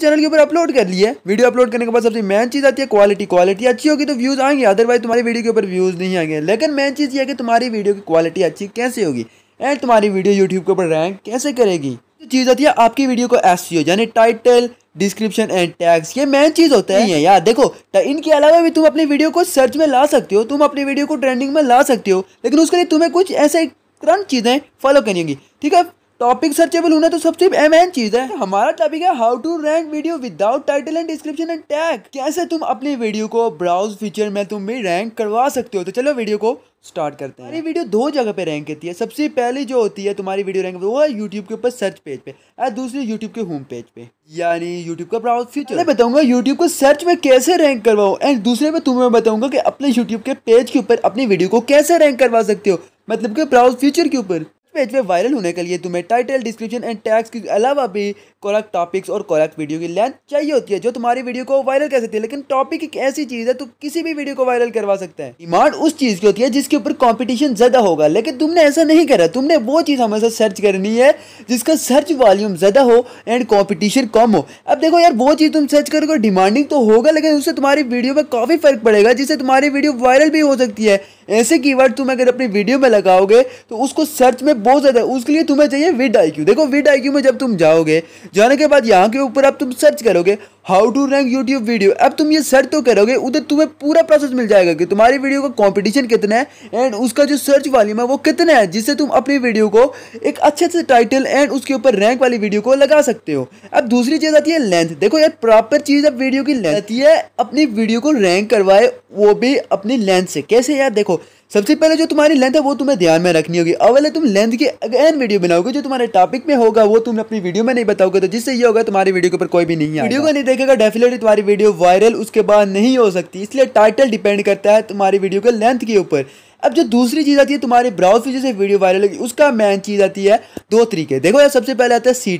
channel के ऊपर upload कर लिया है वीडियो अपलोड करने के बाद सबसे मेन चीज आती है क्वालिटी क्वालिटी अच्छी होगी तो व्यूज आएंगे अदरवाइज तुम्हारी वीडियो के ऊपर व्यूज नहीं आएंगे लेकिन मेन चीज ये कि तुम्हारी वीडियो की क्वालिटी अच्छी कैसे होगी एंड तुम्हारी वीडियो यूट्यूब के ऊपर रैंक कैसे करेगी तो चीज़ होती है आपकी वीडियो को एस e यानी टाइटल डिस्क्रिप्शन एंड टैग्स ये मेन चीज़ होता है यार देखो तो इनके अलावा भी तुम अपनी वीडियो को सर्च में ला सकते हो तुम अपनी वीडियो को ट्रेंडिंग में ला सकते हो लेकिन उसके लिए तुम्हें कुछ ऐसे तुरंत चीज़ें फॉलो करनी होंगी ठीक है टॉपिक सर्चेबल होना तो सबसे अहम चीज है हमारा टॉपिक है how to rank video without title and description and tag कैसे तुम अपनी वीडियो को ब्राउज फीचर में तुम भी रैंक करवा सकते हो तो चलो वीडियो को स्टार्ट करते हैं हमारी वीडियो दो जगह पे रैंक होती है सबसे पहली जो होती है तुम्हारी वीडियो रैंक वो है यूट्यूब के ऊपर सर्च पेज पे और दूसरी यूट्यूब के होम पेज पे यानी यूट्यूब का ब्राउज फ्यूचर मैं बताऊंगा यूट्यूब को सर्च में कैसे रैंक करवाओ एंड दूसरे में तुम्हें बताऊंगा कि अपने यूट्यूब के पेज के ऊपर अपनी वीडियो को कैसे रैंक करवा सकते हो मतलब कि ब्राउज फ्यूचर के ऊपर पेज पे वायरल होने के लिए तुम्हें टाइटल डिस्क्रिप्शन एंड टैक्स के अलावा भी करेक्ट टॉपिक्स और करेक्ट वीडियो की लेंथ चाहिए होती है जो तुम्हारी वीडियो को वायरल कर सकती है लेकिन टॉपिक एक ऐसी चीज है तो किसी भी वीडियो को वायरल करवा सकते हैं डिमांड उस चीज की होती है जिसके ऊपर कॉम्पिटिशन ज्यादा होगा लेकिन तुमने ऐसा नहीं करा तुमने वो चीज हमेशा सर्च करनी है जिसका सर्च वॉल्यूम ज्यादा हो एंड कॉम्पिटिशन कम हो अब देखो यार वो चीज तुम सर्च करोगे डिमांडिंग तो होगा लेकिन उससे तुम्हारी वीडियो पर काफी फर्क पड़ेगा जिससे तुम्हारी वीडियो वायरल भी हो सकती है ऐसे कीवर्ड तुम अगर अपनी वीडियो में लगाओगे तो उसको सर्च में बहुत ज़्यादा उसके लिए तुम्हें चाहिए विड आई देखो विड आई में जब तुम जाओगे जाने के बाद यहाँ के ऊपर आप तुम सर्च करोगे how to rank YouTube video अब तुम ये सर्च तो करोगे उधर तुम्हें पूरा प्रोसेस मिल जाएगा कि तुम्हारी वीडियो का कॉम्पिटिशन कितना है एंड उसका जो सर्च वॉल्यूम है वो कितना है जिससे तुम अपनी वीडियो को एक अच्छे से टाइटल एंड उसके ऊपर रैंक वाली वीडियो को लगा सकते हो अब दूसरी चीज़ आती है लेंथ देखो यार प्रॉपर चीज़ अब वीडियो की लेंथ है अपनी वीडियो को रैंक करवाए वो भी अपनी लेंथ से कैसे यार देखो सबसे पहले जो तुम्हारी लेंथ है वो तुम्हें ध्यान में रखनी होगी अवल तुम लेंथ की अगेन वीडियो बनाओगे जो तुम्हारे टॉपिक में होगा वो तुम अपनी वीडियो में नहीं बताओगे तो जिससे ये होगा तुम्हारी वीडियो के ऊपर कोई भी नहीं है वीडियो को नहीं देखेगा डेफिनेटली तुम्हारी वीडियो वायरल उसके बाद नहीं हो सकती इसलिए टाइटल डिपेंड करता है तुम्हारी वीडियो के लेंथ के ऊपर अब जो दूसरी चीज़ आती है तुम्हारे ब्राउज फीचर से वीडियो वायरल होगी उसका मेन चीज़ आती है दो तरीके देखो यार सबसे पहले आता है सी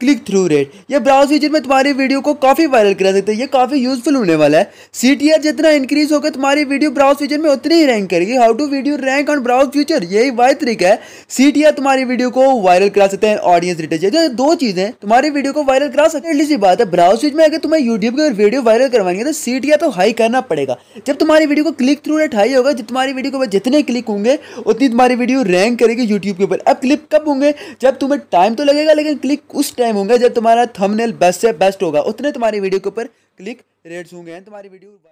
क्लिक थ्रू रेट यह ब्राउज फीचर में तुम्हारी वीडियो को काफ़ी वायरल करा सकते हैं ये काफ़ी यूजफुल होने वाला है सी जितना इंक्रीज होगा तुम्हारी वीडियो ब्राउज फीचर में उतनी ही रैंक करेगी how to video rank on browse future यही वाई तरीका है सी तुम्हारी वीडियो को वायरल करा सकते हैं ऑडियंस रिटेज तो दो चीज़ें तुम्हारी वीडियो को वायरल करा सकते हैं सी बात है ब्राउज फीच में अगर तुम्हें यूट्यूब की वीडियो वायरल करवाएंगे तो सी तो हाई करना पड़ेगा जब तुम्हारी वीडियो को क्लिक थ्रू रेट हाई होगा जब तुम्हारी वीडियो को जितने क्लिक होंगे उतनी तुम्हारी वीडियो रैंक करेगी यूट्यूब के ऊपर अब क्लिक कब होंगे जब तुम्हें टाइम तो लगेगा लेकिन क्लिक उस टाइम होंगे जब तुम्हारा थमनेल बेस्ट से बेस्ट होगा उतने तुम्हारी वीडियो के ऊपर क्लिक रेट्स होंगे तुम्हारी वीडियो